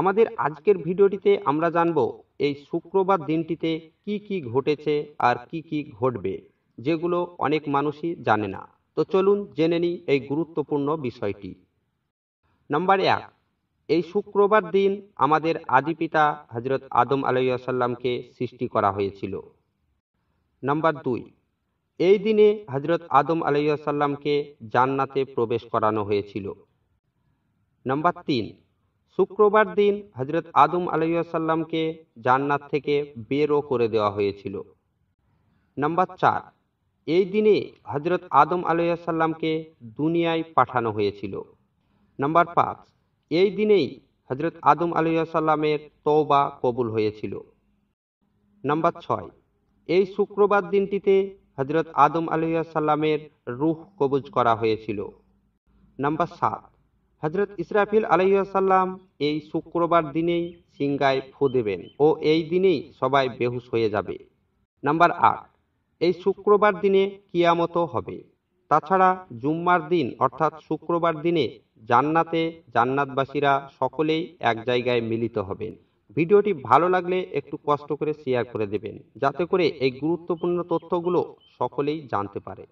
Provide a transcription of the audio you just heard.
আমাদের আজকের ভিডিওটিতে আমরা জানব এই শুক্রবার দিনটিতে কি কি ঘটেছে আর কি কি ঘটবে যেগুলো অনেক মানুষই জানে না তো চলুন জেনে নিই এই গুরুত্বপূর্ণ বিষয়টি নাম্বার এক এই শুক্রবার দিন আমাদের আদি পিতা হজরত আদম আলাইসাল্লামকে সৃষ্টি করা হয়েছিল নাম্বার দুই এই দিনে হজরত আদম আলাইসাল্লামকে জান্নাতে প্রবেশ করানো হয়েছিল নাম্বার তিন শুক্রবার দিন হজরত আদম আলাইসাল্লামকে জান্নাত থেকে বেরও করে দেওয়া হয়েছিল নাম্বার চার এই দিনে হজরত আদম আলাইসাল্লামকে দুনিয়ায় পাঠানো হয়েছিল নাম্বার পাঁচ এই দিনেই হজরত আদম আলাইসাল্লামের তওবা কবুল হয়েছিল নাম্বার ছয় এই শুক্রবার দিনটিতে হজরত আদম আলাইসাল্লামের রুহ কবুজ করা হয়েছিল নাম্বার সাত হজরত ইসরাফিল আলহিসাল্লাম এই শুক্রবার দিনেই সিঙ্গায় ফু দেবেন ও এই দিনেই সবাই বেহুশ হয়ে যাবে নাম্বার আট এই শুক্রবার দিনে কিয়ামত হবে তাছাড়া জুম্মার দিন অর্থাৎ শুক্রবার দিনে জান্নাতে জান্নাতবাসীরা সকলেই এক জায়গায় মিলিত হবেন ভিডিওটি ভালো লাগলে একটু কষ্ট করে শেয়ার করে দেবেন যাতে করে এই গুরুত্বপূর্ণ তথ্যগুলো সকলেই জানতে পারে